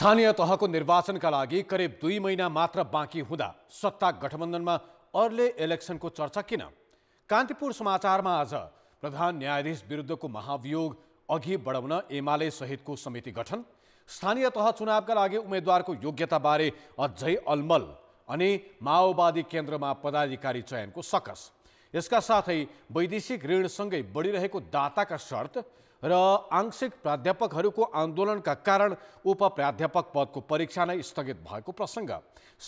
स्थानीय तहको निर्वाचनका लागि करिब दुई महिना मात्र बाँकी हुँदा सत्ता गठबन्धनमा अर्ले इलेक्सनको चर्चा किन कान्तिपुर समाचारमा आज प्रधान न्यायाधीश विरुद्धको महाभियोग अघि बढाउन एमाले सहितको समिति गठन स्थानीय तह चुनावका लागि उम्मेद्वारको योग्यताबारे अझै अलमल अनि माओवादी केन्द्रमा पदाधिकारी चयनको सकस यसका साथै वैदेशिक ऋणसँगै बढिरहेको दाताका शर्त र आंशिक प्राध्यापकहरूको आन्दोलनका कारण उप प्राध्यापक पदको परीक्षा नै स्थगित भएको प्रसङ्ग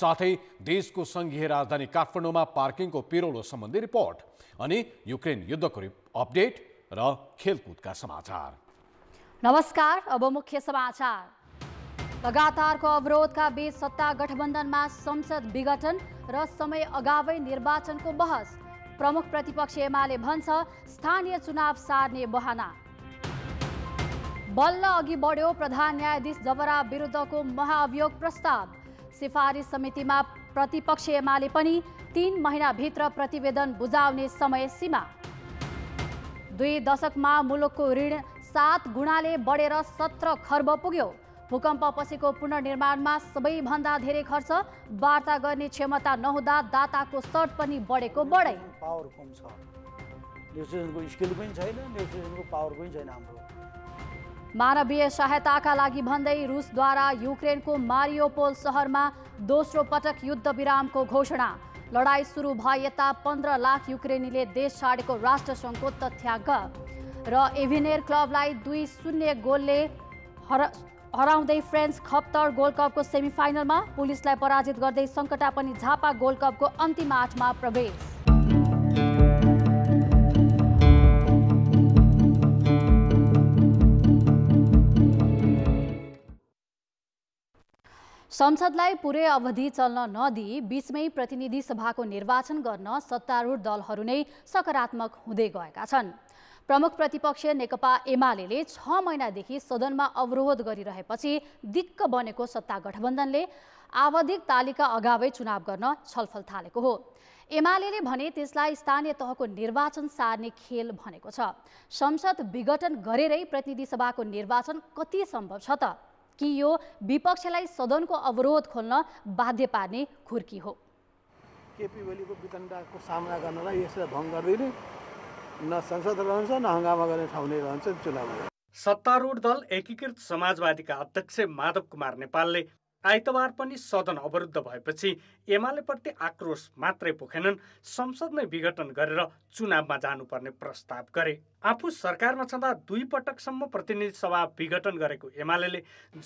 साथै देशको सङ्घीय राजधानी काठमाडौँमा पार्किङको पिरोलो सम्बन्धी रिपोर्ट अनि युक्रेन युद्धको अपडेट र खेलकुदका समाचार नमस्कार अब मुख्य समाचार लगातारको अवरोधका बीच सत्ता गठबन्धनमा संसद विघटन र समय अगावै निर्वाचनको बहस प्रमुख प्रतिपक्ष एमाले भन्छ स्थानीय चुनाव सार्ने बहाना बल्ल अघि बढ्यो प्रधान न्यायाधीश जबरा विरुद्धको महाअभियोग प्रस्ताव सिफारिस समितिमा प्रतिपक्ष एमाले पनि तीन महिनाभित्र प्रतिवेदन बुझाउने समय सीमा दुई दशकमा मुलुकको ऋण सात गुणाले बढेर सत्र खर्ब पुग्यो भूकम्प भूकम्पपछिको पुनर्निर्माणमा सबैभन्दा धेरै खर्च वार्ता गर्ने क्षमता नहुँदा दाताको सर्ट पनि बढेको बढै पावर कम छ नेगोसिएसनको स्किल पनि छैन नेगोसिएसनको पावर पनि छैन हाम्रो मानवीय सहायताका लागि भन्दै रुसद्वारा युक्रेनको मारियोपोल सहरमा दोस्रो पटक युद्धविरामको घोषणा लडाईँ सुरु भए यता पन्ध्र लाख युक्रेनीले देश छाडेको राष्ट्रसङ्घको तथ्याङ्क र एभिनेर क्लबलाई दुई शून्य गोलले हर हराउँदै फ्रेन्च खप्तर गोल्ड कपको सेमिफाइनलमा पुलिसलाई पराजित गर्दै सङ्कटा पनि झापा गोल्ड कपको अन्तिम आठमा प्रवेश संसदलाई पुरै अवधि चल्न नदिई बीचमै प्रतिनिधि सभाको निर्वाचन गर्न सत्तारूढ दलहरू नै सकारात्मक हुँदै गएका छन् प्रमुख प्रतिपक्ष नेकपा एमाले छ महिनादेखि सदनमा अवरोध गरिरहेपछि दिक्क बनेको सत्ता गठबन्धनले आवधिक तालिका अगावै चुनाव गर्न छलफल थालेको हो एमाले भने त्यसलाई स्थानीय तहको निर्वाचन सार्ने खेल भनेको छ संसद विघटन गरेरै प्रतिनिधि सभाको निर्वाचन कति सम्भव छ त कि यो विपक्षलाई सदनको अवरोध खोल्न बाध्य पार्ने खुर्की हो केपी ओलीको वितण्डाको सामना गर्नलाई यसलाई भङ्ग गर्दैन न संसद रहन्छ न हङ्गामा गर्ने ठाउँ नै रहन्छ चुनावमा सत्तारूढ दल एकीकृत समाजवादीका अध्यक्ष माधव कुमार नेपालले आइतबार पनि सदन अवरुद्ध भएपछि एमालेप्रति आक्रोश मात्रै पोखेनन् संसद नै विघटन गरेर चुनावमा जानुपर्ने प्रस्ताव गरे आफू सरकारमा छँदा दुई पटकसम्म प्रतिनिधि सभा विघटन गरेको एमाले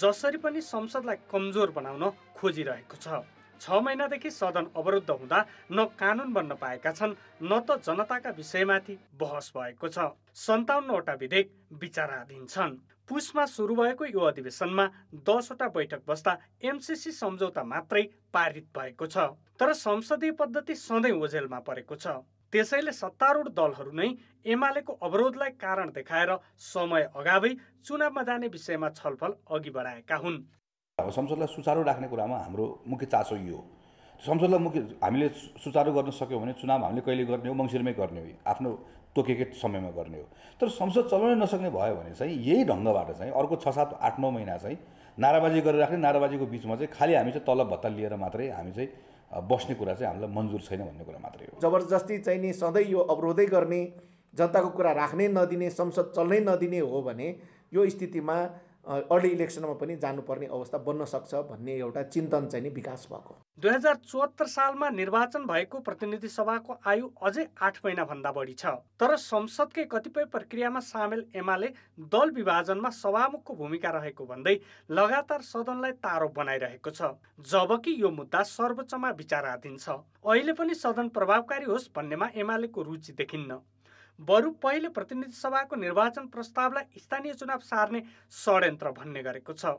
जसरी पनि संसदलाई कमजोर बनाउन खोजिरहेको छ छ महिनादेखि सदन अवरुद्ध हुँदा न कानुन बन्न पाएका छन् न त जनताका विषयमाथि बहस भएको छ सन्ताउन्नवटा विधेयक विचाराधीन छन् पुसमा सुरु भएको यो अधिवेशनमा दसवटा बैठक बस्दा एमसिसी सम्झौता मात्रै पारित भएको छ तर संसदीय पद्धति सधैँ ओझेलमा परेको छ त्यसैले सत्तारूढ दलहरू नै एमालेको अवरोधलाई कारण देखाएर समय अगावै चुनावमा जाने विषयमा छलफल अघि बढाएका हुन् अब संसदलाई सुचारू राख्ने कुरामा हाम्रो मुख्य चासो यो संसदलाई मुख्य हामीले सुचारू गर्न सक्यौँ भने चुनाव हामीले कहिले गर्ने हो मङ्सिरमै गर्ने हो आफ्नो तोकेकै समयमा गर्ने हो तर संसद चलाउनै नसक्ने भयो भने चाहिँ यही ढङ्गबाट चाहिँ अर्को छ सात आठ नौ महिना चाहिँ नाराबाजी गरेर राख्ने नाराबाजीको बिचमा चाहिँ खालि हामी चाहिँ तलब भत्ता लिएर मात्रै हामी चाहिँ बस्ने कुरा चाहिँ हामीलाई मन्जुर छैन भन्ने कुरा मात्रै हो जबरजस्ती चाहिँ नि सधैँ यो अवरोधै गर्ने जनताको कुरा राख्नै नदिने संसद चल्नै नदिने हो भने यो स्थितिमा अर्ली इलेक्सनमा पनि जानुपर्ने अवस्था बन्न सक्छ भन्ने एउटा चिन्तन चाहिँ नि विकास भएको दुई हजार चौहत्तर सालमा निर्वाचन भएको प्रतिनिधि सभाको आयु अझै आठ महिनाभन्दा बढी छ तर संसदकै कतिपय प्रक्रियामा सामेल एमाले दल विभाजनमा सभामुखको भूमिका रहेको भन्दै लगातार सदनलाई तारो बनाइरहेको छ जबकि यो मुद्दा सर्वोच्चमा विचाराधीन छ अहिले पनि सदन प्रभावकारी होस् भन्नेमा एमालेको रुचि देखिन्न बरु पहिले प्रतिनिधि सभाको निर्वाचन प्रस्तावलाई स्थानीय चुनाव सार्ने षड्यन्त्र भन्ने गरेको छ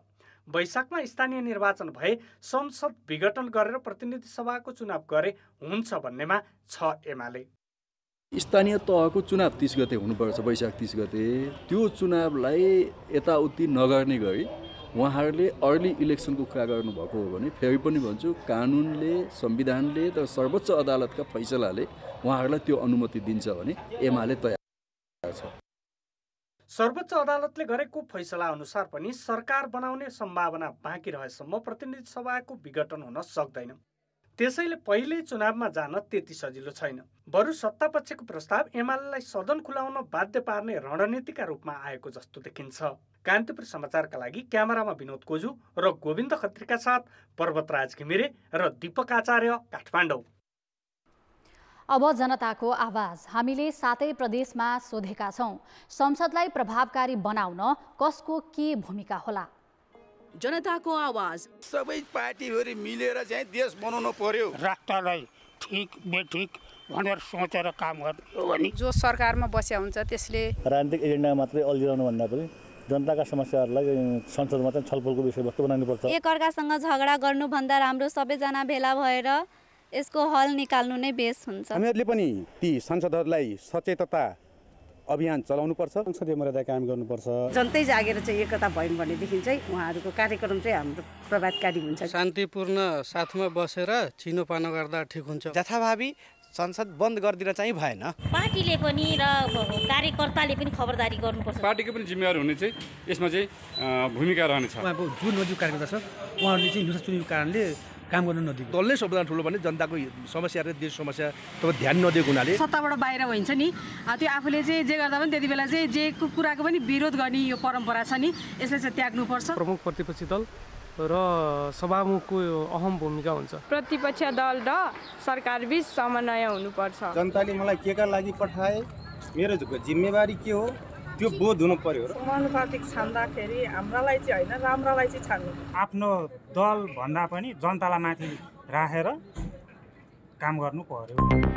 वैशाखमा स्थानीय निर्वाचन भए संसद विघटन गरेर प्रतिनिधि सभाको चुनाव गरे हुन्छ भन्नेमा छ एमाले स्थानीय तहको चुनाव तिस गते हुनुपर्छ वैशाख तिस गते त्यो चुनावलाई यताउति नगर्ने गरी उहाँहरूले अर्ली इलेक्सनको कुरा गर्नुभएको हो भने फेरि पनि भन्छु कानुनले संविधानले र सर्वोच्च अदालतका फैसलाले उहाँहरूलाई त्यो अनुमति दिन्छ भने एमाले तयार छ सर्वोच्च अदालतले गरेको फैसला अनुसार पनि सरकार बनाउने सम्भावना बाँकी रहेसम्म प्रतिनिधि सभाको विघटन हुन सक्दैन त्यसैले पहिल्यै चुनावमा जान त्यति सजिलो छैन बरु सत्तापक्षको प्रस्ताव एमालेलाई सदन खुलाउन बाध्य पार्ने रणनीतिका रूपमा आएको जस्तो देखिन्छ कान्तिपुर समाचारका लागि क्यामेरामा विनोद कोजु र गोविन्द खत्रीका साथ पर्वतराज घिमिरे र दीपक आचार्य काठमाडौँ अब जनताको आवाज हामीले सातै प्रदेशमा सोधेका छौँ संसदलाई प्रभावकारी बनाउन कसको के भूमिका होला जनताको आवाज सबै पार्टीहरू मिलेर चाहिँ देश बनाउनु पर्यो राष्ट्रलाई ठिक बेठिक भनेर सोचेर काम गर्नु भने जो सरकारमा बस्या हुन्छ त्यसले राजनीतिक एजेन्डा मात्रै अल्झिरहनु भन्दा पनि जनताका समस्याहरूलाई संसदमा चाहिँ छलफलको विषयवस्तु बनाउनुपर्छ एकअर्कासँग झगडा गर्नुभन्दा राम्रो सबैजना भेला भएर यसको हल निकाल्नु नै बेस हुन्छ हामीहरूले पनि ती सांसदहरूलाई सचेतता अभियान चलाउनु पर्छ संसदीय मर्यादा कायम गर्नुपर्छ जनतै जागेर चाहिँ एकता भयौँ भनेदेखि चाहिँ उहाँहरूको कार्यक्रम चाहिँ हाम्रो प्रभावकारी हुन्छ शान्तिपूर्ण साथमा बसेर चिनो पानो गर्दा ठिक हुन्छ जथाभावी संसद बन्द गरिदिन चाहिँ भएन पार्टीले पनि र कार्यकर्ताले पनि खबरदारी गर्नुपर्छ पार्टीको पनि जिम्मेवारी हुने चाहिँ यसमा चाहिँ भूमिका रहनेछ उहाँको जुन नजिक कार्यकर्ता छ उहाँहरूले चाहिँ हिंसा चुनेको कारणले काम गर्नु नदिएको दलले सबभन्दा ठुलो भने जनताको समस्या र देश समस्या तब ध्यान नदिएको हुनाले सत्ताबाट बाहिर भइन्छ नि त्यो आफूले चाहिँ जे गर्दा पनि त्यति बेला चाहिँ जे कुराको पनि विरोध गर्ने यो परम्परा छ नि यसलाई चाहिँ त्याग्नुपर्छ प्रमुख प्रतिपक्षी दल र सभामुखको अहम भूमिका हुन्छ प्रतिपक्ष दल र सरकार बिच समन्वय हुनुपर्छ जनताले मलाई के का लागि पठाए मेरो जिम्मेवारी के हो त्यो बोध हुनु पर्यो समानुपातिक छान्दाखेरि हाम्रालाई चाहिँ होइन राम्रालाई चाहिँ छान्नु आफ्नो दल भन्दा पनि जनतालाई माथि राखेर काम गर्नु पर्यो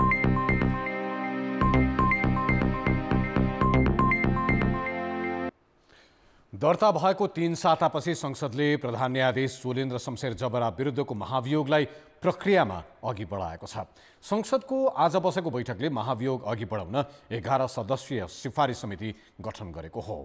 दर्ता भएको तीन सातापछि संसदले प्रधान न्यायाधीश सोलेन्द्र शमशेर जबरा विरुद्धको महाभियोगलाई प्रक्रियामा अघि बढाएको छ संसदको आज बसेको बैठकले महाभियोग अघि बढाउन एघार सदस्यीय सिफारिस समिति गठन गरेको हो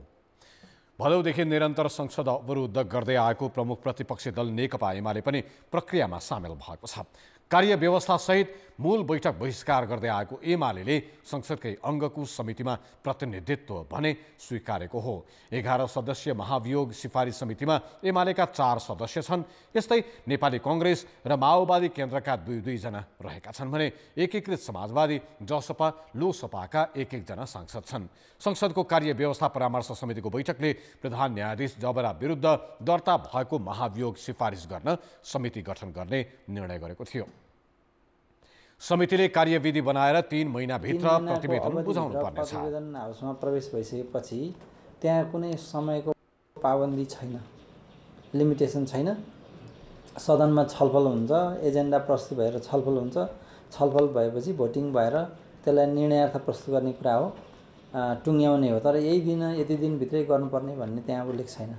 भदौदेखि निरन्तर संसद अवरुद्ध गर्दै आएको प्रमुख प्रतिपक्षी दल नेकपा एमाले पनि प्रक्रियामा सामेल भएको छ कार्य कार्यव्यवस्थासहित मूल बैठक बहिष्कार गर्दै आएको एमाले संसदकै अङ्गको समितिमा प्रतिनिधित्व भने स्वीकारेको हो एघार सदस्यीय महाभियोग सिफारिस समितिमा एमालेका चार सदस्य छन् यस्तै नेपाली कङ्ग्रेस र माओवादी केन्द्रका दुई दुईजना रहेका छन् भने एकीकृत समाजवादी जसपा लोसपाका एक एकजना सांसद छन् संसदको कार्यव्यवस्था परामर्श समितिको बैठकले प्रधान न्यायाधीश जबरा विरुद्ध दर्ता भएको महाभियोग सिफारिस गर्न समिति गठन गर्ने निर्णय गरेको थियो समितिले कार्यविधि बनाएर तिन महिनाभित्र प्रतिवेदन बुझाउनु पर्नेछ प्रतिवेदन हाउसमा प्रवेश भइसकेपछि त्यहाँ कुनै समयको पाबन्दी छैन लिमिटेसन छैन सदनमा छलफल हुन्छ एजेन्डा प्रस्तुत भएर छलफल हुन्छ छलफल भएपछि भोटिङ भएर त्यसलाई निर्णयार्थ प्रस्तुत गर्ने कुरा हो टुङ्ग्याउने हो तर यही दिन यति दिनभित्रै गर्नुपर्ने भन्ने त्यहाँ उल्लेख छैन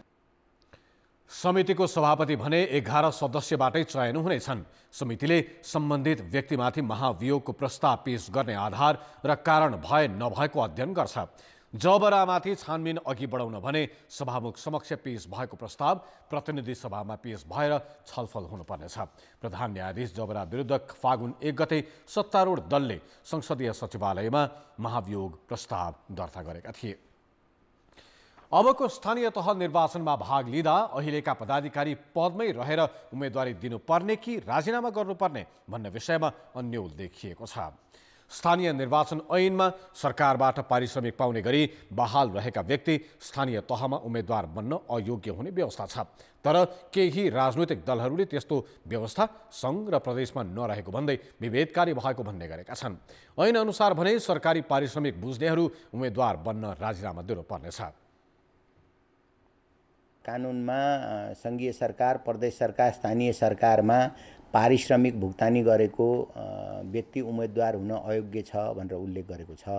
समितिको सभापति भने एघार सदस्यबाटै चयन हुनेछन् समितिले सम्बन्धित व्यक्तिमाथि महाभियोगको प्रस्ताव पेश गर्ने आधार र कारण भए नभएको अध्ययन गर्छ जबरामाथि छानबिन अघि बढाउन भने सभामुख समक्ष पेश भएको प्रस्ताव प्रतिनिधि सभामा पेश भएर छलफल हुनुपर्नेछ प्रधान न्यायाधीश जबरा विरुद्ध फागुन एक गते सत्तारूढ दलले संसदीय सचिवालयमा महाभियोग प्रस्ताव दर्ता गरेका थिए अबको स्थानीय तह निर्वाचनमा भाग लिँदा अहिलेका पदाधिकारी पदमै रहेर उम्मेदवारी दिनुपर्ने कि राजीनामा गर्नुपर्ने भन्ने विषयमा अन्यल देखिएको छ स्थानीय निर्वाचन ऐनमा सरकारबाट पारिश्रमिक पाउने गरी बहाल रहेका व्यक्ति स्थानीय तहमा उम्मेद्वार बन्न अयोग्य हुने व्यवस्था छ तर केही राजनैतिक दलहरूले त्यस्तो व्यवस्था सङ्घ र प्रदेशमा नरहेको भन्दै विभेदकारी भएको भन्ने गरेका छन् ऐनअनुसार भने सरकारी पारिश्रमिक बुझ्नेहरू उम्मेद्वार बन्न राजीनामा दिनुपर्नेछ कानुनमा सङ्घीय सरकार प्रदेश सरकार स्थानीय सरकारमा पारिश्रमिक भुक्तानी गरेको व्यक्ति उम्मेदवार हुन अयोग्य छ भनेर उल्लेख गरेको छ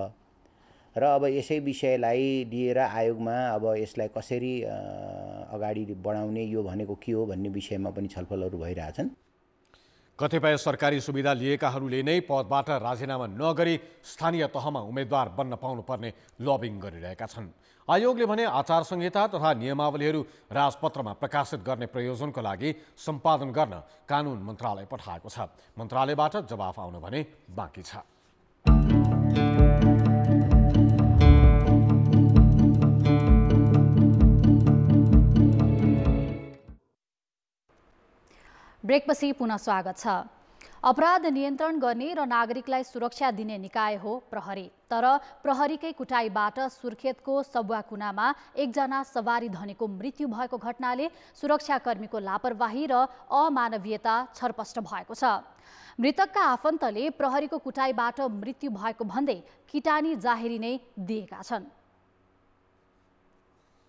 र अब यसै विषयलाई लिएर आयोगमा अब यसलाई कसरी अगाडि बढाउने यो भनेको के हो भन्ने विषयमा पनि छलफलहरू भइरहेछन् कतिपय सरकारी सुविधा लिएकाहरूले नै पदबाट राजीनामा नगरी स्थानीय तहमा उम्मेद्वार बन्न पाउनुपर्ने लबिङ गरिरहेका छन् आयोगले भने आचार संहिता तथा नियमावलीहरू राजपत्रमा प्रकाशित गर्ने प्रयोजनको लागि सम्पादन गर्न कानुन मन्त्रालय पठाएको छ मन्त्रालयबाट जवाफ आउनु भने बाँकी छ ब्रेकपछि पुनः स्वागत छ अपराध नियन्त्रण गर्ने र नागरिकलाई सुरक्षा दिने निकाय हो प्रहरी तर प्रहरीकै कुटाईबाट सुर्खेतको सबुवाकुनामा एकजना सवारी धनीको मृत्यु भएको घटनाले सुरक्षाकर्मीको लापरवाही र अमानवीयता छरपष्ट भएको छ मृतकका आफन्तले प्रहरीको कुटाईबाट मृत्यु भएको भन्दै किटानी जाहेरी नै दिएका छन्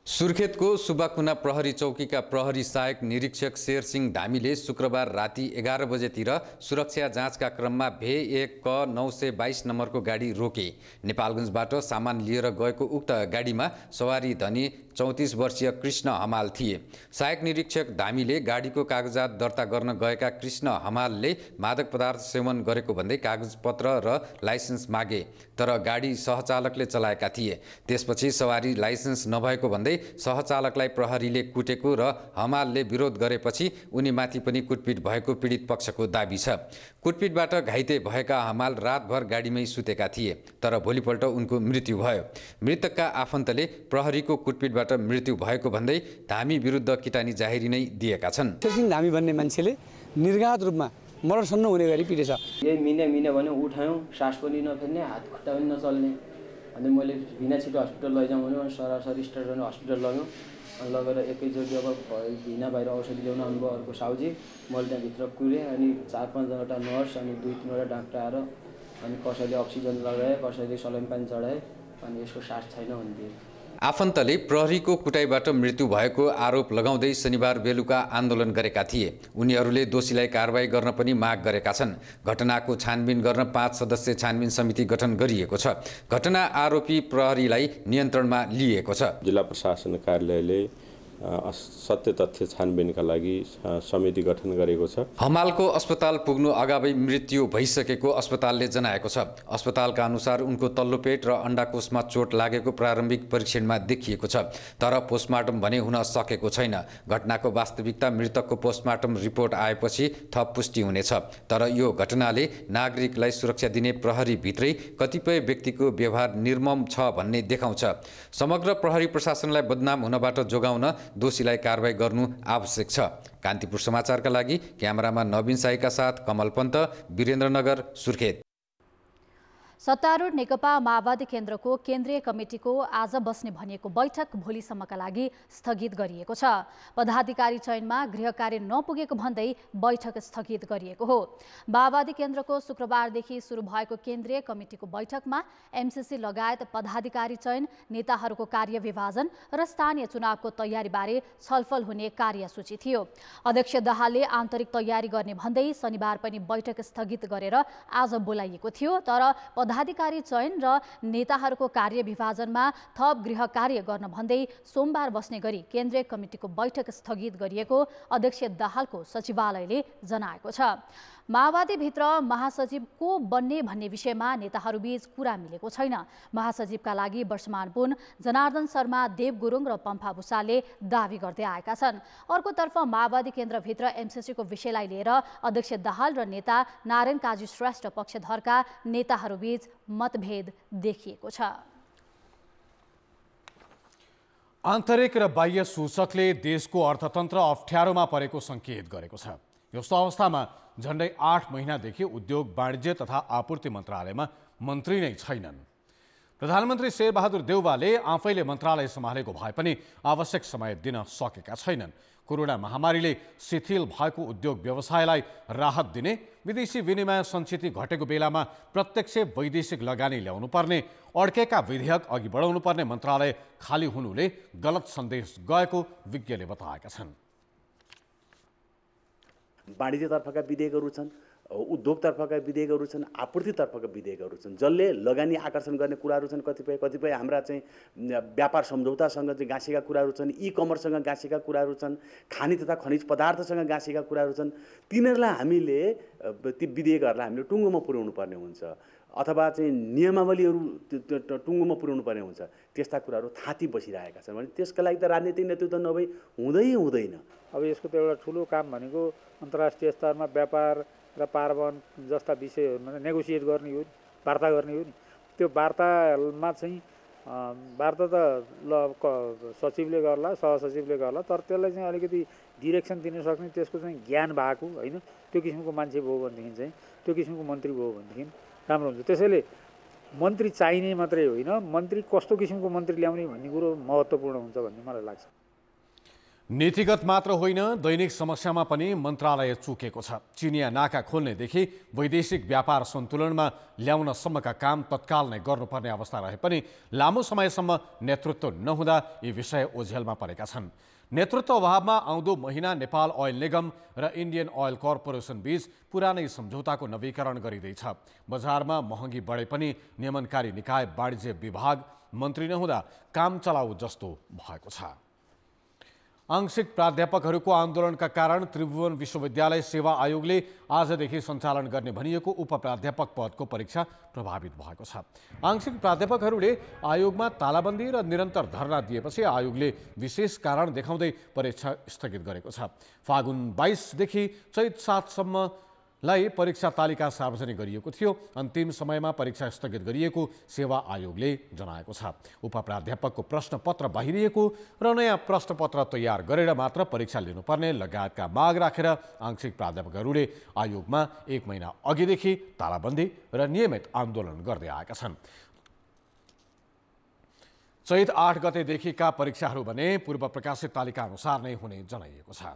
सुर्खेतको सुबाकुना प्रहरी चौकीका प्रहरी सहायक निरीक्षक शेरसिंह धामीले शुक्रबार राति एघार बजेतिर सुरक्षा जाँचका क्रममा भे एक क नौ सय बाइस नम्बरको गाडी रोके नेपालगञ्जबाट सामान लिएर गएको उक्त गाडीमा सवारी धनी चौतिस वर्षीय कृष्ण हमाल थिए सहायक निरीक्षक धामीले गाडीको कागजात दर्ता गर्न गएका कृष्ण हमालले मादक पदार्थ सेवन गरेको भन्दै कागजपत्र र लाइसेन्स मागे तर गाडी सहचालकले चलाएका थिए त्यसपछि सवारी लाइसेन्स नभएको भन्दै सहचालकलाई प्रहरीले कुटेको र हमालले विरोध गरेपछि उनीमाथि पनि कुटपिट भएको पीडित पक्षको दावी छ कुटपिटबाट घाइते भएका हमाल रातभर गाडीमै सुतेका थिए तर भोलिपल्ट उनको मृत्यु भयो मृतकका आफन्तले प्रहरीको कुटपिटबाट मृत्यु भएको भन्दै धामी विरुद्ध किटानी जाहेरी नै दिएका छन् सिंह धामी भन्ने मान्छेले निर्घात रूपमा मरणसम्म हुने गरी पिटेछ यही मिने मिने भने उठायौँ सास पनि नफेर्ने हात खुट्टा पनि नचल्ने अनि मैले बिना छिटो हस्पिटल लैजाउँ भन्यो सरासरी स्टेट हस्पिटल लग्यौँ लगेर एकैचोटि अब भिना बाहिर औषधि ल्याउन आउनुभयो अर्को साउजी मैले त्यहाँभित्र कुरेँ अनि चार पाँचजनावटा नर्स अनि दुई तिनवटा डाक्टर आएर अनि कसैले अक्सिजन लगाएँ कसैले सलाइन पानी चढाएँ अनि यसको सास छैन भन्थे आफन्तले प्रहरीको कुटाइबाट मृत्यु भएको आरोप लगाउँदै शनिबार बेलुका आन्दोलन गरेका थिए उनीहरूले दोषीलाई कारवाही गर्न पनि माग गरेका छन् घटनाको छानबिन गर्न पाँच सदस्यीय छानबिन समिति गठन गरिएको छ घटना आरोपी प्रहरीलाई नियन्त्रणमा लिएको छ जिल्ला प्रशासन कार्यालयले सत्य तथ्य छानबिनका लागि समिति गठन गरेको छ हमालको अस्पताल पुग्नु अगावै मृत्यु भइसकेको अस्पतालले जनाएको छ अस्पतालका अनुसार उनको तल्लो पेट र अण्डाकोषमा चोट लागेको प्रारम्भिक परीक्षणमा देखिएको छ तर पोस्टमार्टम भने हुन सकेको छैन घटनाको वास्तविकता मृतकको पोस्टमार्टम रिपोर्ट आएपछि थप पुष्टि हुनेछ तर यो घटनाले नागरिकलाई सुरक्षा दिने प्रहरीभित्रै कतिपय व्यक्तिको व्यवहार निर्मम छ भन्ने देखाउँछ समग्र प्रहरी प्रशासनलाई बदनाम हुनबाट जोगाउन दोषीलाई कारवाही गर्नु आवश्यक छ कान्तिपुर समाचारका लागि क्यामेरामा नवीन साईका साथ कमल पन्त वीरेन्द्रनगर सुर्खेत सत्तारूढ नेकपा माओवादी केन्द्रको केन्द्रीय कमिटिको आज बस्ने भनिएको बैठक भोलिसम्मका लागि स्थगित गरिएको छ पदाधिकारी चयनमा गृह कार्य नपुगेको भन्दै बैठक स्थगित गरिएको हो माओवादी केन्द्रको शुक्रबारदेखि सुरु भएको केन्द्रीय कमिटिको बैठकमा एमसिसी लगायत पदाधिकारी चयन नेताहरूको कार्य विभाजन र स्थानीय चुनावको तयारीबारे छलफल हुने कार्यसूची थियो अध्यक्ष दाहालले आन्तरिक तयारी गर्ने भन्दै शनिबार पनि बैठक स्थगित गरेर आज बोलाइएको थियो तर पदाधिकारी चयन र नेताहरूको विभाजनमा थप गृह कार्य गर्न भन्दै सोमबार बस्ने गरी केन्द्रीय कमिटिको बैठक स्थगित गरिएको अध्यक्ष दाहालको सचिवालयले जनाएको छ माओवादीभित्र महासचिव को बन्ने भन्ने विषयमा नेताहरूबीच कुरा मिलेको छैन महासचिवका लागि वर्षमान पुन जनार्दन शर्मा देव गुरुङ र पम्फा भूषालले दावी गर्दै आएका छन् अर्कोतर्फ माओवादी केन्द्रभित्र एमसिसीको विषयलाई लिएर अध्यक्ष दाहाल र नेता नारायण काजी श्रेष्ठ पक्षधरका नेताहरूबीच मतभेद देखिएको छ आन्तरिक र बाह्य सूचकले देशको अर्थतन्त्र अप्ठ्यारोमा परेको सङ्केत गरेको छ यस्तो अवस्थामा झन्डै आठ महिनादेखि उद्योग वाणिज्य तथा आपूर्ति मन्त्रालयमा मन्त्री नै छैनन् प्रधानमन्त्री शेरबहादुर देउवाले आफैले मन्त्रालय सम्हालेको भए पनि आवश्यक समय दिन सकेका छैनन् कोरोना महामारीले शिथिल भएको उद्योग व्यवसायलाई राहत दिने विदेशी विनिमय सञ्चित घटेको बेलामा प्रत्यक्ष वैदेशिक लगानी ल्याउनु पर्ने अड्केका विधेयक अघि बढाउनुपर्ने मन्त्रालय खाली हुनुले गलत सन्देश गएको विज्ञले बताएका छन् वाणिज्यतर्फका विधेयकहरू छन् उद्योगतर्फका विधेयकहरू छन् आपूर्तितर्फका विधेयकहरू छन् जसले लगानी आकर्षण गर्ने कुराहरू छन् कतिपय कतिपय हाम्रा चाहिँ व्यापार सम्झौतासँग चाहिँ गाँसेका कुराहरू छन् इ कमर्ससँग गाँसेका कुराहरू छन् खानी तथा खनिज पदार्थसँग गाँसेका कुराहरू छन् तिनीहरूलाई हामीले ती विधेयकहरूलाई हामीले टुङ्गोमा पुर्याउनु पर्ने हुन्छ अथवा चाहिँ नियमावलीहरू टुङ्गोमा पुर्याउनु पर्ने हुन्छ त्यस्ता कुराहरू थाती बसिरहेका छन् भने त्यसका लागि त राजनीतिक नेतृत्व नभई हुँदै हुँदैन अब यसको त एउटा ठुलो काम भनेको अन्तर्राष्ट्रिय स्तरमा व्यापार र पार्वन जस्ता विषयहरूमा नेगोसिएट गर्ने हो वार्ता गर्ने हो नि त्यो वार्तामा चाहिँ वार्ता त ल सचिवले गर्ला सहसचिवले गर्ला तर त्यसलाई चाहिँ अलिकति डिरेक्सन दिन सक्ने त्यसको चाहिँ ज्ञान भएको होइन त्यो किसिमको मान्छे भयो भनेदेखि चाहिँ त्यो किसिमको मन्त्री भयो भनेदेखि राम्रो हुन्छ त्यसैले मन्त्री चाहिने मात्रै होइन मन्त्री कस्तो किसिमको मन्त्री ल्याउने भन्ने कुरो महत्त्वपूर्ण हुन्छ भन्ने मलाई लाग्छ नीतिगत मात्र होइन दैनिक समस्यामा पनि मन्त्रालय चुकेको छ चिनिया नाका खोल्नेदेखि वैदेशिक व्यापार सन्तुलनमा ल्याउनसम्मका काम तत्काल नै गर्नुपर्ने अवस्था रहे पनि लामो समयसम्म नेतृत्व नहुँदा यी विषय ओझेलमा परेका छन् नेतृत्व अभावमा आउँदो महिना नेपाल ओयल निगम र इन्डियन ओयल कर्पोरेसन बीच पुरानै सम्झौताको नवीकरण गरिँदैछ बजारमा महँगी बढे पनि नियमनकारी निकाय वाणिज्य विभाग मन्त्री नहुँदा काम चलाउ जस्तो भएको छ आंशिक प्राध्यापकहरूको आन्दोलनका कारण त्रिभुवन विश्वविद्यालय सेवा आयोगले आजदेखि सञ्चालन गर्ने भनिएको उपप्राध्यापक पदको परीक्षा प्रभावित भएको छ आंशिक प्राध्यापकहरूले आयोगमा तालाबन्दी र निरन्तर धरना दिएपछि आयोगले विशेष कारण देखाउँदै परीक्षा स्थगित गरेको छ फागुन बाइसदेखि चैत सातसम्म लाई परीक्षा तालिका सार्वजनिक गरिएको थियो अन्तिम समयमा परीक्षा स्थगित गरिएको सेवा आयोगले जनाएको छ उपप्राध्यापकको प्रश्नपत्र बाहिरिएको र नयाँ प्रश्नपत्र तयार गरेर मात्र परीक्षा लिनुपर्ने लगायतका माग राखेर आंशिक प्राध्यापकहरूले आयोगमा एक महिना अघिदेखि तालाबन्दी र नियमित आन्दोलन गर्दै आएका छन् चैत आठ गतेदेखिका परीक्षाहरू भने पूर्व प्रकाशित तालिका अनुसार नै हुने जनाइएको छ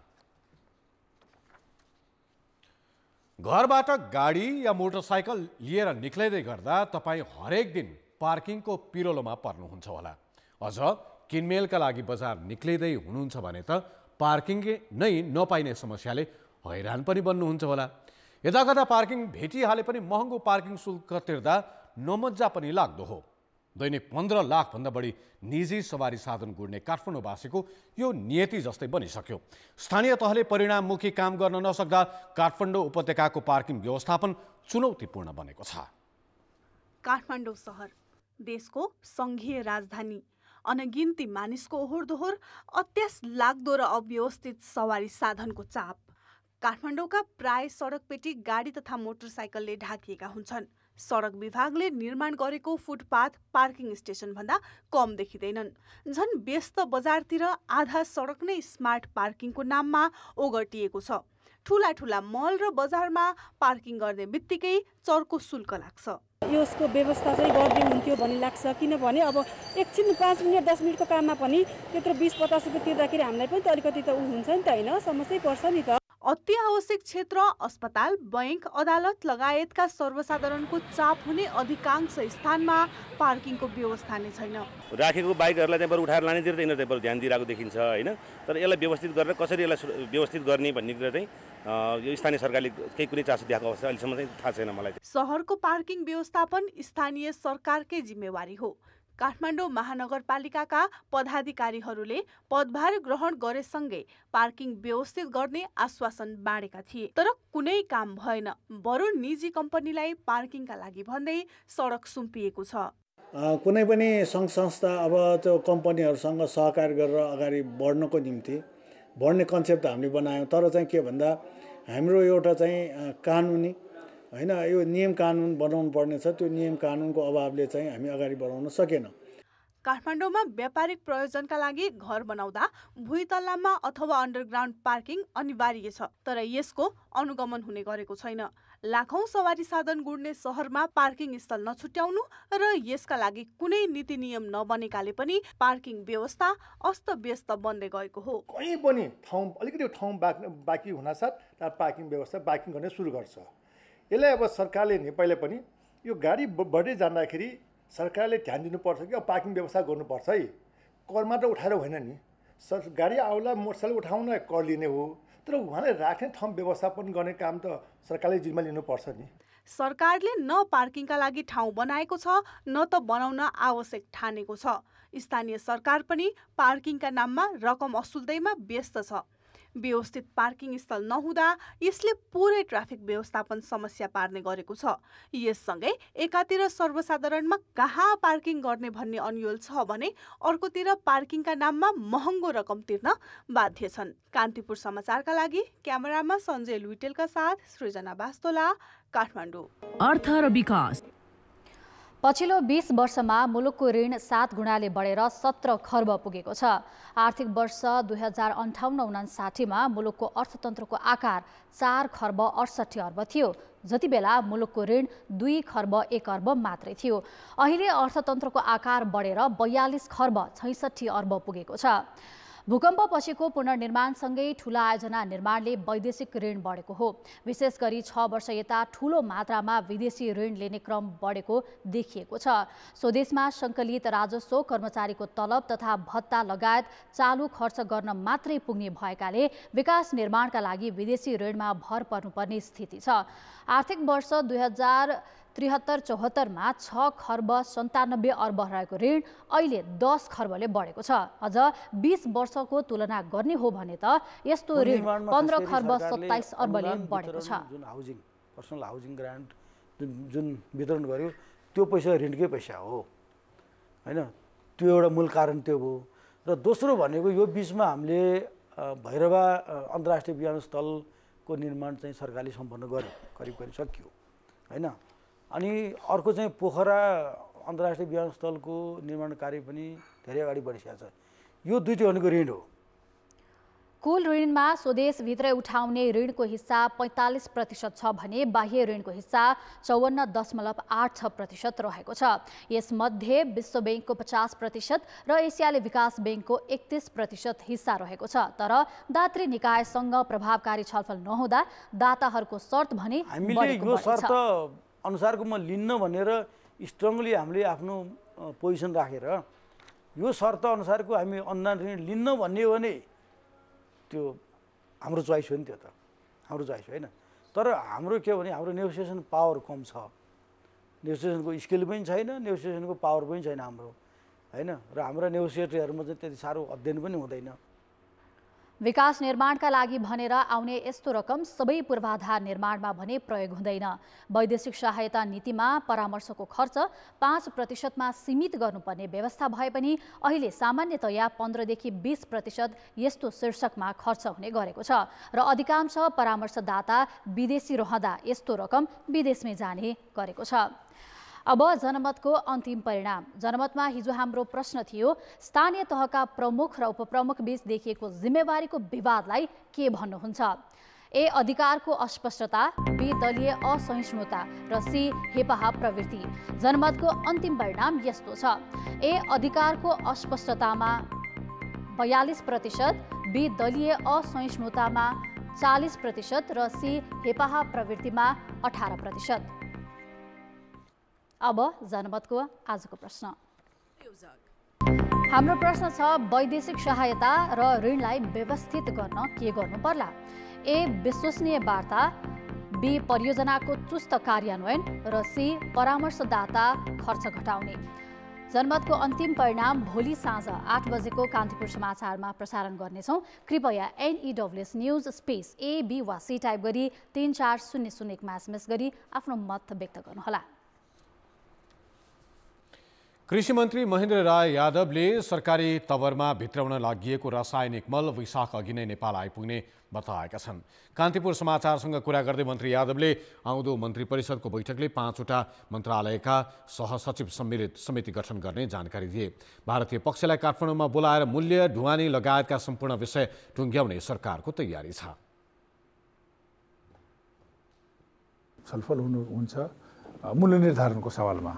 घरबाट गाडी या मोटरसाइकल लिएर निक्लिँदै गर्दा तपाईँ हरेक दिन पार्किङको पिरोलोमा पर्नुहुन्छ होला अझ किनमेलका लागि बजार निक्लिँदै हुनुहुन्छ भने त पार्किङ नै नपाइने समस्याले हैरान पनि बन्नुहुन्छ होला यताकता पार्किङ भेटिहाले पनि महँगो पार्किङ शुल्क तिर्दा नमज्जा पनि लाग्दो हो दैनिक पन्ध्र लाखभन्दा बढी निजी सवारी साधन गुड्ने काठमाडौँवासीको यो नियति जस्तै बनिसक्यो स्थानीय तहले परिणाममुखी काम गर्न नसक्दा काठमाडौँ उपत्यकाको पार्किङ व्यवस्थापन चुनौतीपूर्ण बनेको छ काठमाडौँ सहर देशको सङ्घीय राजधानी अनगिन्ती मानिसको ओहोर दोहोर अत्यास लाग्दो र अव्यवस्थित सवारी साधनको चाप काठमाडौँका प्राय सडकपेटी गाडी तथा मोटरसाइकलले ढाकिएका हुन्छन् सडक विभागले निर्माण गरेको फुटपाथ पार्किङ स्टेसनभन्दा कम देखिँदैनन् झन् व्यस्त बजारतिर आधा सडक नै स्मार्ट पार्किङको नाममा ओगटिएको छ ठुला ठुला मल र बजारमा पार्किङ गर्ने बित्तिकै चर्को शुल्क लाग्छ यसको व्यवस्था चाहिँ गरिदिनु हुन्थ्यो भन्ने लाग्छ किनभने अब एकछिन पाँच मिनट दस मिनटको काममा पनि त्यत्रो बिस पचास रुपियाँ तिर्दाखेरि हामीलाई पनि त अलिकति त ऊ हुन्छ नि त होइन समस्यै पर्छ नि त अति आवश्यक क्षेत्र अस्पताल बैङ्क अदालत लगायतका सर्वसाधारणको चाप हुने अधिकांश स्थानमा पार्किङको व्यवस्था नै छैन राखेको बाइकहरूलाई त्यहाँबाट उठाएर लानेतिर त यिनीहरू ध्यान दिइरहेको देखिन्छ होइन तर यसलाई व्यवस्थित गरेर कसरी यसलाई व्यवस्थित गर्ने भन्नेतिर चाहिँ यो स्थानीय सरकारले केही कुनै चासो दिएको अवस्था अहिलेसम्म चाहिँ थाहा छैन मलाई सहरको पार्किङ व्यवस्थापन स्थानीय सरकारकै जिम्मेवारी हो काठमाडौँ महानगरपालिकाका पदाधिकारीहरूले पदभार ग्रहण गरेसँगै पार्किङ व्यवस्थित गर्ने आश्वासन बाँडेका थिए तर कुनै काम भएन बरु निजी कम्पनीलाई पार्किङका लागि भन्दै सडक सुम्पिएको छ कुनै पनि सङ्घ संस्था अब त्यो कम्पनीहरूसँग सहकार गरेर अगाडि बढ्नको निम्ति बढ्ने कन्सेप्ट हामीले बनायौँ तर चाहिँ के भन्दा हाम्रो एउटा चाहिँ कानुनी होइन यो नियम कानुन बनाउनु पर्नेछ त्यो नियम कानुनको अभावले चाहिँ हामी अगाडि बढाउन सकेनौँ काठमाडौँमा व्यापारिक प्रयोजनका लागि घर बनाउँदा भुइँ भुइँतल्लामा अथवा अन्डरग्राउन्ड पार्किङ अनिवार्य छ तर यसको अनुगमन हुने गरेको छैन लाखौँ सवारी साधन गुड्ने सहरमा पार्किङ स्थल नछुट्याउनु र यसका लागि कुनै नीति नियम नबनेकाले पनि पार्किङ व्यवस्था अस्त व्यस्त बन्दै गएको हो कहीँ पनि ठाउँ अलिकति ठाउँ बाँकी हुनासाथ पार्किङ व्यवस्था बाइकिङ गर्ने सुरु गर्छ यसलाई अब सरकारले नेपालले पनि यो गाडी बढ्दै जाँदाखेरि सरकारले ध्यान दिनुपर्छ कि अब पार्किङ व्यवस्था गर्नुपर्छ है कर मात्र उठाएर होइन नि सर गाडी आउला मोटरसाइकल उठाउन कर लिने हो तर उहाँले राख्ने ठाउँ व्यवस्थापन गर्ने काम त सरकारले जिम्मा लिनुपर्छ नि सरकारले न पार्किङका लागि ठाउँ बनाएको छ न त बनाउन आवश्यक ठानेको छ स्थानीय सरकार पनि पार्किङका नाममा रकम असुल्दैमा व्यस्त छ व्यवस्थित पार्किङ स्थल नहुँदा यसले पुरै ट्राफिक व्यवस्थापन समस्या पार्ने गरेको छ यससँगै एकातिर सर्वसाधारणमा कहाँ पार्किङ गर्ने भन्ने अन्यल छ भने अर्कोतिर पार्किङका नाममा महँगो रकम तिर्न बाध्य छन् कान्तिपुर समाचारका लागि क्यामेरामा सञ्जय लुइटेलका साथ सृजना बास्तोला काठमाडौँ अर्थ र विकास पछिल्लो बिस वर्षमा मुलुकको ऋण सात गुणाले बढेर सत्र खर्ब पुगेको छ आर्थिक वर्ष दुई हजार अन्ठाउन्न उनासाठीमा मुलुकको अर्थतन्त्रको आकार चार खर्ब अडसठी अर्ब थियो जति बेला मुलुकको ऋण दुई खर्ब एक अर्ब मात्रै थियो अहिले अर्थतन्त्रको आकार बढेर बयालिस खर्ब छैसठी अर्ब पुगेको छ भूकम्प पछिको पुनर्निर्माणसँगै ठूला आयोजना निर्माणले वैदेशिक ऋण बढेको हो विशेष गरी छ वर्ष यता ठूलो मात्रामा विदेशी ऋण लिने क्रम बढेको देखिएको छ स्वदेशमा सङ्कलित राजस्व कर्मचारीको तलब तथा भत्ता लगायत चालु खर्च गर्न मात्रै पुग्ने भएकाले विकास निर्माणका लागि विदेशी ऋणमा भर पर्नुपर्ने स्थिति छ आर्थिक वर्ष दुई हजार त्रिहत्तर चौहत्तरमा छ खर्ब सन्तानब्बे अर्ब रहेको ऋण अहिले दस खर्बले बढेको छ अझ बिस वर्षको तुलना गर्ने हो भने त यस्तो ऋण पन्ध्र खर्ब सत्ताइस अर्बले बढेको छ जुन हाउजिङ पर्सनल हाउजिङ ग्रान्ट जुन जुन वितरण गर्यो त्यो पैसा ऋणकै पैसा हो होइन त्यो एउटा मूल कारण त्यो हो र दोस्रो भनेको यो बिचमा हामीले भैरवा अन्तर्राष्ट्रिय विमानस्थलको निर्माण चाहिँ सरकारले सम्पन्न गर्यो करिब करिब सकियो होइन अनि अर्को चाहिँ पोखरा अन्तर्राष्ट्रिय विमानस्थलको निर्माण कार्य पनि धेरै अगाडि बढिसकेको छ यो दुईटै भनेको ऋण हो कुल ऋणमा स्वदेशभित्रै उठाउने ऋणको हिस्सा पैँतालिस प्रतिशत छ भने बाह्य ऋणको हिस्सा चौवन्न दशमलव आठ छ प्रतिशत रहेको छ यसमध्ये विश्व ब्याङ्कको पचास प्रतिशत र एसियाली विकास ब्याङ्कको एकतिस प्रतिशत हिस्सा रहेको छ तर दात्री निकायसँग प्रभावकारी छलफल नहुँदा दाताहरूको शर्त भने अनुसारको म लिन्न भनेर स्ट्रङली हामीले आफ्नो पोजिसन राखेर यो शर्त अनुसारको हामी अनुदान ऋण लिन्न भन्ने हो भने त्यो हाम्रो चोइस हो नि त्यो त हाम्रो चोइस होइन तर हाम्रो के भने हाम्रो नेगोसिएसन पावर कम छ नेगोसिएसनको स्किल पनि छैन नेगोसिएसनको पावर पनि छैन हाम्रो होइन र हाम्रो नेगोसिएटरहरूमा चाहिँ त्यति साह्रो अध्ययन पनि हुँदैन विकास निर्माणका लागि भनेर आउने यस्तो रकम सबै पूर्वाधार निर्माणमा भने प्रयोग हुँदैन वैदेशिक सहायता नीतिमा परामर्शको खर्च पाँच प्रतिशतमा सीमित गर्नुपर्ने व्यवस्था भए पनि अहिले सामान्यतया पन्ध्रदेखि बिस प्रतिशत यस्तो शीर्षकमा खर्च हुने गरेको छ र अधिकांश परामर्शदाता विदेशी रहँदा यस्तो रकम विदेशमै जाने गरेको छ अब जनमतको अन्तिम परिणाम जनमतमा हिजो हाम्रो प्रश्न थियो स्थानीय तहका प्रमुख र उपप्रमुख बीच देखिएको जिम्मेवारीको विवादलाई के भन्नुहुन्छ ए अधिकारको अस्पष्टता बी दलीय असहिष्णुता र सी हेपाहा प्रवृत्ति जनमतको अन्तिम परिणाम यस्तो छ ए अधिकारको अस्पष्टतामा बयालिस प्रतिशत बी दलीय असहिष्णुतामा चालिस प्रतिशत र सी हेपाहा प्रवृत्तिमा अठार प्रतिशत अब जनमतको आजको प्रश्न हाम्रो प्रश्न छ वैदेशिक सहायता र ऋणलाई व्यवस्थित गर्न के गर्नु पर्ला ए विश्वसनीय वार्ता बी परियोजनाको चुस्त कार्यान्वयन र सी परामर्शदाता खर्च घटाउने जनमतको अन्तिम परिणाम भोलि साँझ आठ बजेको कान्तिपुर समाचारमा प्रसारण गर्नेछौँ कृपया N E W S news space A B वा सी टाइप गरी तिन चार शून्य शून्य एकमा एसएमएस गरी आफ्नो मत व्यक्त गर्नुहोला कृषि मन्त्री महेन्द्र राय यादवले सरकारी तवरमा भित्राउन लागि रासायनिक मल वैशाख अघि नै नेपाल आइपुग्ने बताएका छन् कान्तिपुर समाचारसँग कुरा गर्दै मन्त्री यादवले आउँदो मन्त्री परिषदको बैठकले पाँचवटा मन्त्रालयका सहसचिव सम्मिलित समिति गठन गर्ने जानकारी दिए भारतीय पक्षलाई काठमाडौँमा बोलाएर मूल्य ढुवानी लगायतका सम्पूर्ण विषय टुङ्ग्याउने सरकारको तयारी छ छलफल हुन्छ मूल्य निर्धारणको सवालमा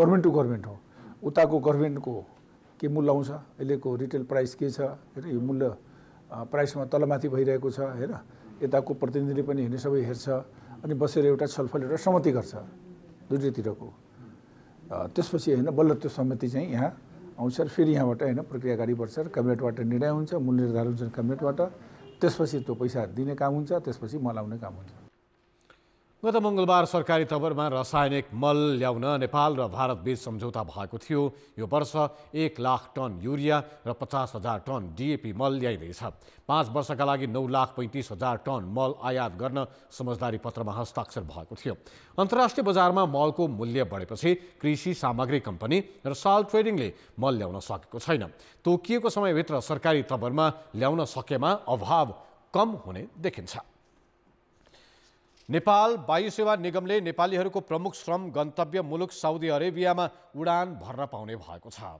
गभर्मेन्ट टु गभर्मेन्ट हो उताको गभर्मेन्टको के मूल्य आउँछ अहिलेको रिटेल प्राइस के छ होइन यो मूल्य प्राइसमा तलमाथि भइरहेको छ होइन यताको प्रतिनिधिले पनि हेर्ने सबै हेर्छ अनि बसेर एउटा छलफल एउटा सहमति गर्छ दुइटैतिरको त्यसपछि होइन बल्ल त्यो सहमति चाहिँ यहाँ आउँछ र फेरि यहाँबाट होइन प्रक्रिया अगाडि बढ्छ र क्याबिनेटबाट निर्णय हुन्छ मूल्य निर्धारण हुन्छ क्याबिनेटबाट त्यसपछि त्यो पैसा दिने काम हुन्छ त्यसपछि मलाउने काम हुन्छ गत मङ्गलबार सरकारी तवरमा रासायनिक मल ल्याउन नेपाल र भारतबीच सम्झौता भएको थियो यो वर्ष एक लाख टन युरिया र पचास हजार टन डिएपी मल ल्याइँदैछ पाँच वर्षका लागि नौ लाख पैँतिस हजार टन मल आयात गर्न समझदारी पत्रमा हस्ताक्षर भएको थियो अन्तर्राष्ट्रिय बजारमा मलको मूल्य बढेपछि कृषि सामग्री कम्पनी र साल ट्रेडिङले मल ल्याउन सकेको छैन तोकिएको समयभित्र सरकारी तवरमा ल्याउन सकेमा अभाव कम हुने देखिन्छ नेपाल वायुसेवा निगमले नेपालीहरूको प्रमुख श्रम गन्तव्य मुलुक साउदी अरेबियामा उडान भर्न पाउने भएको छ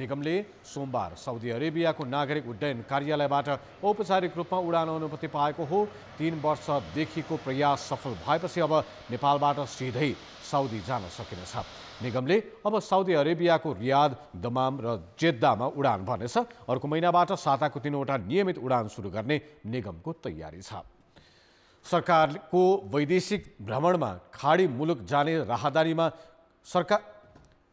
निगमले सोमबार साउदी अरेबियाको नागरिक उड्डयन कार्यालयबाट औपचारिक रूपमा उडान अनुमति पाएको हो तिन वर्षदेखिको प्रयास सफल भएपछि अब नेपालबाट सिधै साउदी जान सकिनेछ निगमले अब साउदी अरेबियाको रियाद दमाम र जेद्दामा उडान भर्नेछ अर्को महिनाबाट साताको तिनवटा नियमित उडान सुरु गर्ने निगमको तयारी छ सरकारको वैदेशिक भ्रमणमा खाडी मुलुक जाने राहदारीमा सरकार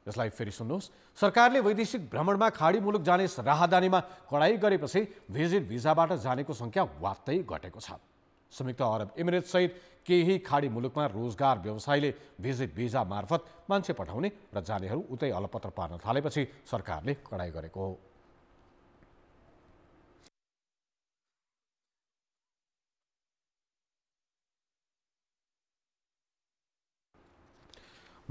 यसलाई फेरि सुन्नुहोस् सरकारले वैदेशिक भ्रमणमा खाडी मुलुक जाने राहदानीमा कडाई गरेपछि भिजिट भिजाबाट जानेको सङ्ख्या वात्तै घटेको छ संयुक्त अरब इमिरेटसहित केही खाडी मुलुकमा रोजगार व्यवसायले भिजिट भिजा मार्फत मान्छे पठाउने र जानेहरू उतै अलपत्र पार्न थालेपछि सरकारले कडाई गरेको हो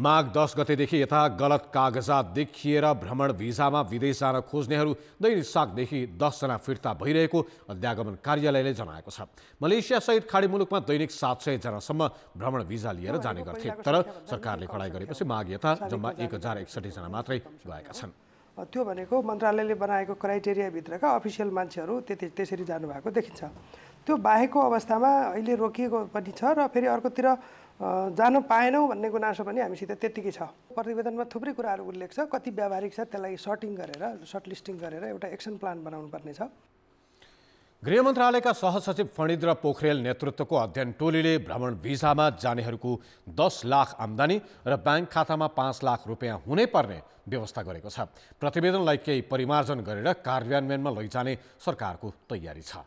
माघ दस गतेदेखि यता गलत कागजात देखिएर भ्रमण भिजामा विदेश जान खोज्नेहरू दैनिक साकदेखि दसजना फिर्ता भइरहेको अध्यागमन कार्यालयले जनाएको छ मलेसिया सहित खाडी मुलुकमा दैनिक सात सयजनासम्म भ्रमण भिजा लिएर जाने गर्थे तर सरकारले कडाई गरेपछि माघ यता जम्मा एक हजार एकसठीजना मात्रै गएका छन् त्यो भनेको मन्त्रालयले बनाएको क्राइटेरियाभित्रका अफिसियल मान्छेहरू त्यति त्यसरी जानुभएको देखिन्छ त्यो बाहेकको अवस्थामा अहिले रोकिएको पनि छ र फेरि अर्कोतिर जान पाएनौँ भन्ने गुनासो पनि हामीसित त्यत्तिकै छ प्रतिवेदनमा थुप्रै कुराहरू उल्लेख छ कति व्यावहारिक छ त्यसलाई सर्टिङ गरेर सर्टलिस्टिङ गरेर एउटा एक्सन प्लान बनाउनु पर्ने छ गृह मन्त्रालयका सहसचिव फणिन्द्र पोखरेल नेतृत्वको अध्ययन टोलीले भ्रमण भिसामा जानेहरूको दस लाख आम्दानी र ब्याङ्क खातामा पाँच लाख रुपियाँ हुनै पर्ने व्यवस्था गरेको छ प्रतिवेदनलाई केही परिमार्जन गरेर कार्यान्वयनमा लैजाने सरकारको तयारी छ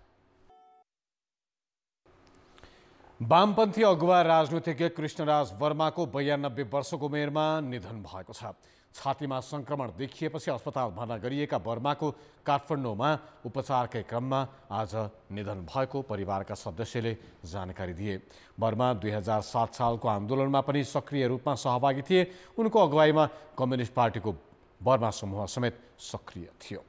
वामपन्थी अगुवा राजनीतिज्ञ कृष्णराज वर्माको बयानब्बे वर्षको उमेरमा निधन भएको छ छातीमा सङ्क्रमण देखिएपछि अस्पताल भर्ना गरिएका वर्माको काठमाडौँमा उपचारकै क्रममा आज निधन भएको परिवारका सदस्यले जानकारी दिए वर्मा दुई हजार सात सालको आन्दोलनमा पनि सक्रिय रूपमा सहभागी थिए उनको अगुवाईमा कम्युनिस्ट पार्टीको वर्मा समूह समेत सक्रिय थियो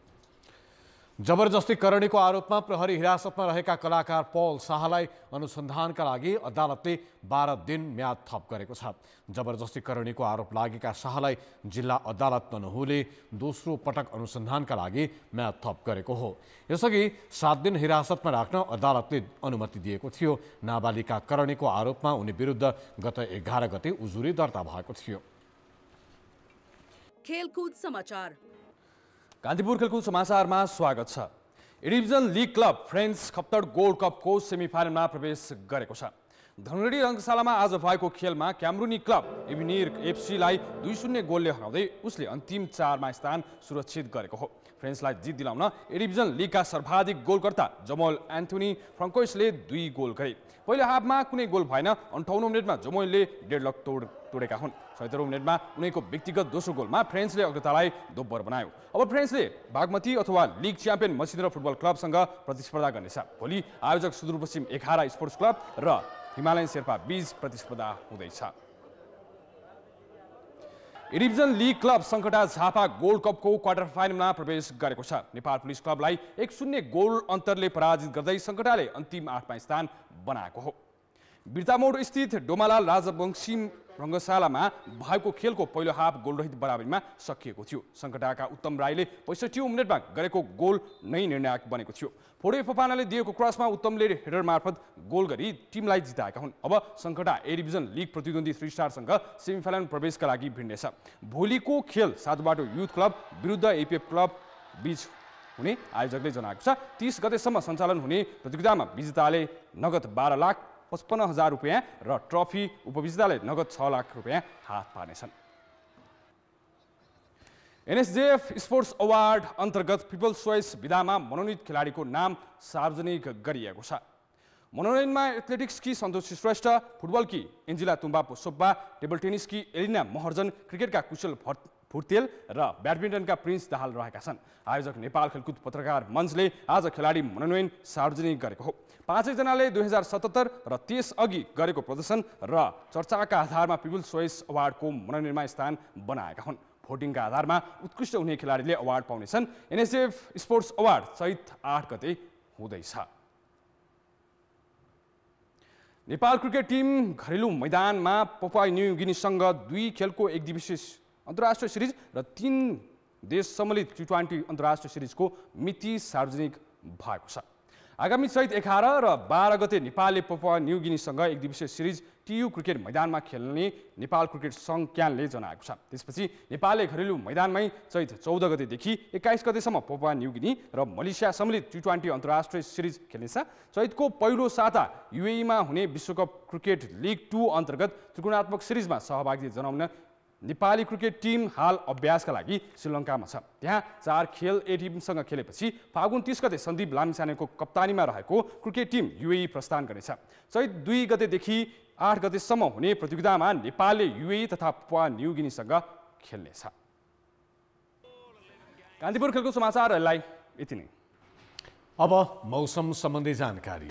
जबरजस्तीकरणीको आरोपमा प्रहरी हिरासतमा रहेका कलाकार पौल शाहलाई अनुसन्धानका लागि अदालतले बाह्र दिन म्याद थप गरेको छ जबरजस्ती जबरजस्तीकरणीको आरोप लागेका शाहलाई जिल्ला अदालत नहुले दोस्रो पटक अनुसन्धानका लागि म्याद थप गरेको हो यसअघि सात दिन हिरासतमा राख्न अदालतले अनुमति दिएको थियो नाबालिका करणीको आरोपमा उनी विरुद्ध गत एघार गते उजुरी दर्ता भएको थियो खेलकुद समाचार कान्तिपुर खेलकुद समाचारमा स्वागत छ A division league club French Khaptad gold कपको सेमिफाइनलमा प्रवेश गरेको छ धनगढी रङ्गशालामा आज भएको खेलमा क्यामरुनी क्लब इभिनिर एफसीलाई दुई शून्य गोलले हराउँदै उसले अन्तिम चारमा स्थान सुरक्षित गरेको हो फ्रेन्चलाई जित दिलाउन एडिभिजन लिगका सर्वाधिक गोलकर्ता जमोल एन्थोनी फ्रङ्कोइसले दुई गोल गरे पहिलो हाफमा कुनै गोल भएन अन्ठाउन्न मिनटमा जमोलले डेढ लक तोड तोडेका हुन् सैतरौँ मिनटमा उनीको व्यक्तिगत दोस्रो गोलमा फ्रेन्चले अग्रतालाई दोब्बर बनायो अब फ्रेन्चले बागमती अथवा लिग च्याम्पियन मसिन्द्र फुटबल क्लबसँग प्रतिस्पर्धा गर्नेछ भोलि आयोजक सुदूरपश्चिम एघार स्पोर्ट्स क्लब र हिमालयन शेर्पा बीच प्रतिस्पर्धा हुँदैछ division league club Sankata Jhapa gold कपको क्वार्टर फाइनलमा प्रवेश गरेको छ नेपाल पुलिस क्लबलाई एक शून्य गोल अन्तरले पराजित गर्दै सङ्कटाले अन्तिम आठमा स्थान बनाएको हो बिर्तामोड स्थित डोमालाल राजवंशी रङ्गशालामा भएको खेलको पहिलो हाफ गोलरहित बराबरीमा सकिएको थियो सङ्कटाका उत्तम राईले पैँसठी मिनटमा गरेको गोल नै निर्णायक बनेको थियो फोडे फपानाले दिएको क्रसमा उत्तमले हेडर मार्फत गोल गरी टिमलाई जिताएका हुन् अब सङ्कटा ए डिभिजन लिग प्रतिद्वन्दी थ्री स्टारसँग सेमिफाइनल प्रवेशका लागि भिड्नेछ भोलिको खेल सातबाटो युथ क्लब विरुद्ध एपिएफ क्लब बिच हुने आयोजकले जनाएको छ तिस गतेसम्म सञ्चालन हुने प्रतियोगितामा विजेताले नगद बाह्र लाख पचपन्न हजार रुपियाँ र ट्रफी उपविजेताले नगद छ लाख रुपियाँ हात पार्नेछन् एनएसजेएफ स्पोर्ट्स अवार्ड अन्तर्गत पिपल्स चोइस विधामा मनोनित खेलाडीको नाम सार्वजनिक गरिएको छ मनोनयनमा एथलेटिक्स कि सन्तोषी श्रेष्ठ फुटबलकी एन्जिला तुम्बापो सोब्बा टेबल टेनिस कि एलिना महर्जन क्रिकेटका कुशल भट फुर्तेल र ब्याडमिन्टनका प्रिन्स दाहाल रहेका छन् आयोजक नेपाल खेलकुद पत्रकार मञ्चले आज खेलाडी मनोनयन सार्वजनिक गरेको हो पाँचैजनाले दुई हजार सतहत्तर र अघि गरेको प्रदर्शन र चर्चाका आधारमा पिपुल्स चोइस अवार्डको मनोनयनमा स्थान बनाएका हुन् भोटिङका आधारमा उत्कृष्ट हुने खेलाडीले अवार्ड पाउनेछन् एनएसएफ स्पोर्ट्स अवार्ड चैत आठ गते हुँदैछ नेपाल क्रिकेट टिम घरेलु मैदानमा पपुवा न्यू गिनीसँग दुई खेलको एक दिवसीय अन्तर्राष्ट्रिय सिरिज र तिन देश सम्मिलित टी ट्वेन्टी अन्तर्राष्ट्रिय सिरिजको मिति सार्वजनिक भएको छ आगामी चैत एघार र बाह्र गते नेपालले पपुवा गिनीसँग एक दिवसीय सिरिज टियु क्रिकेट मैदानमा खेल्ने नेपाल क्रिकेट सङ्घ क्यानले जनाएको छ त्यसपछि नेपालले घरेलु मैदानमै चैत चौध गतेदेखि एक्काइस गतेसम्म पपुवा गिनी र मलेसिया सम्मिलित टी ट्वेन्टी अन्तर्राष्ट्रिय सिरिज खेल्नेछ चैतको पहिलो साता युएईमा हुने विश्वकप क्रिकेट लिग टू अन्तर्गत त्रिगुणात्मक सिरिजमा सहभागी जनाउन नेपाली क्रिकेट टिम हाल अभ्यासका लागि श्रीलङ्कामा छ त्यहाँ चार खेल ए टिमसँग खेलेपछि फागुन तिस गते सन्दीप लामिसानेको कप्तानीमा रहेको क्रिकेट टिम युएई प्रस्थान गर्नेछ चैत दुई गतेदेखि आठ गतेसम्म हुने प्रतियोगितामा नेपालले युएई तथा पुवा न्युगिनीसँग खेल्नेछ कान्तिपुर खेलको समाचारहरूलाई यति नै अब मौसम सम्बन्धी जानकारी